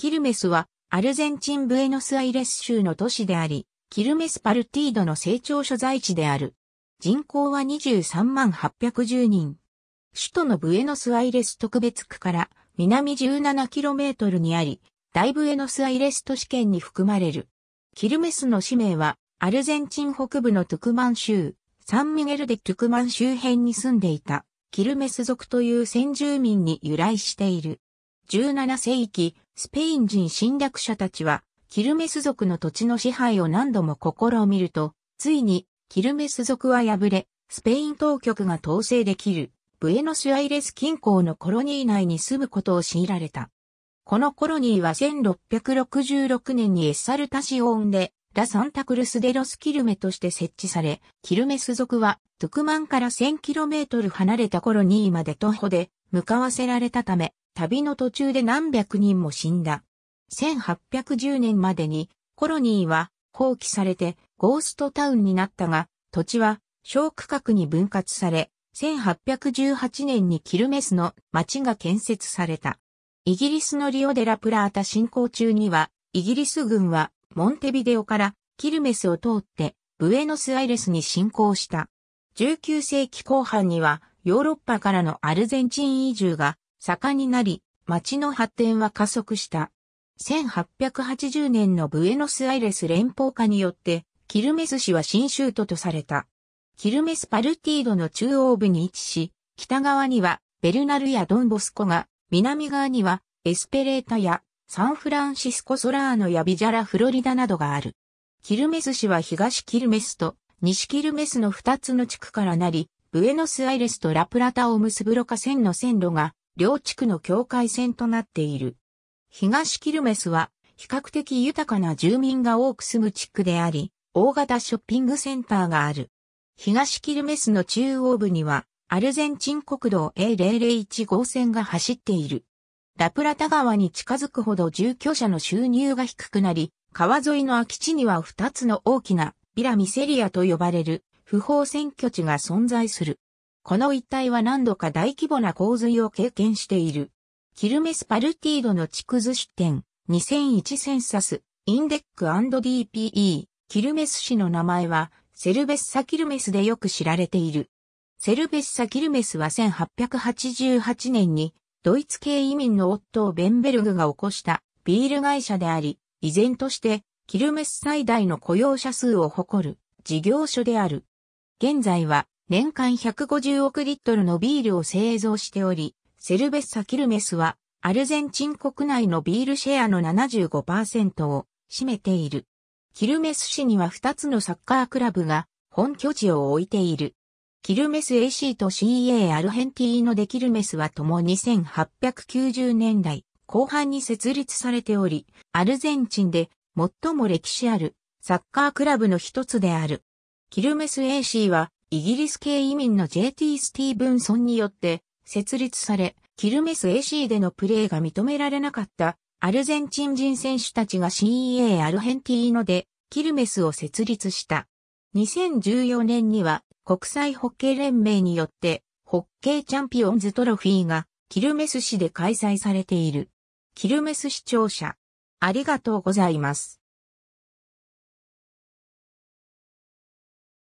キルメスはアルゼンチンブエノスアイレス州の都市であり、キルメスパルティードの成長所在地である。人口は23万810人。首都のブエノスアイレス特別区から南 17km にあり、大ブエノスアイレス都市圏に含まれる。キルメスの市名は、アルゼンチン北部のトゥクマン州、サンミゲルでトゥクマン周辺に住んでいた、キルメス族という先住民に由来している。17世紀、スペイン人侵略者たちは、キルメス族の土地の支配を何度も試みると、ついに、キルメス族は敗れ、スペイン当局が統制できる、ブエノスアイレス近郊のコロニー内に住むことを強いられた。このコロニーは1666年にエッサルタシオンで、ラ・サンタクルス・デ・ロス・キルメとして設置され、キルメス族は、トゥクマンから 1000km 離れたコロニーまで徒歩で向かわせられたため、旅の途中で何百人も死んだ。1810年までにコロニーは放棄されてゴーストタウンになったが、土地は小区画に分割され、1818年にキルメスの町が建設された。イギリスのリオデラプラータ進行中には、イギリス軍はモンテビデオからキルメスを通ってブエノスアイレスに進行した。19世紀後半にはヨーロッパからのアルゼンチン移住が盛んになり、町の発展は加速した。1880年のブエノスアイレス連邦化によって、キルメス市は新州都とされた。キルメスパルティードの中央部に位置し、北側にはベルナルやドンボスコが、南側にはエスペレータやサンフランシスコソラーノやビジャラフロリダなどがある。キルメス市は東キルメスと西キルメスの2つの地区からなり、ブエノスアイレスとラプラタを結ぶ路下線の線路が、両地区の境界線となっている。東キルメスは、比較的豊かな住民が多く住む地区であり、大型ショッピングセンターがある。東キルメスの中央部には、アルゼンチン国道 A001 号線が走っている。ラプラタ川に近づくほど住居者の収入が低くなり、川沿いの空き地には2つの大きなビラミセリアと呼ばれる不法占拠地が存在する。この一帯は何度か大規模な洪水を経験している。キルメスパルティードの地区図視店。2001センサス、インデック &DPE、キルメス市の名前は、セルベッサ・キルメスでよく知られている。セルベッサ・キルメスは1888年に、ドイツ系移民の夫をベンベルグが起こしたビール会社であり、依然として、キルメス最大の雇用者数を誇る事業所である。現在は年間150億リットルのビールを製造しており、セルベッサ・キルメスはアルゼンチン国内のビールシェアの75%を占めている。キルメス市には2つのサッカークラブが本拠地を置いている。キルメス AC と CA アルヘンティーノでキルメスはとも2890年代後半に設立されており、アルゼンチンで最も歴史あるサッカークラブの一つである。キルメス AC は、イギリス系移民の JT スティーブンソンによって設立され、キルメス AC でのプレーが認められなかったアルゼンチン人選手たちが CEA アルヘンティーノでキルメスを設立した。2014年には国際ホッケー連盟によってホッケーチャンピオンズトロフィーがキルメス市で開催されている。キルメス視聴者。ありがとうございます。